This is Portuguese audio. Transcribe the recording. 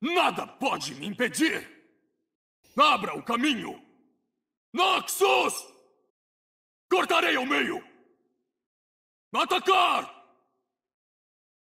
Nada pode me impedir! Abra o caminho! Noxus! Cortarei ao meio! Atacar!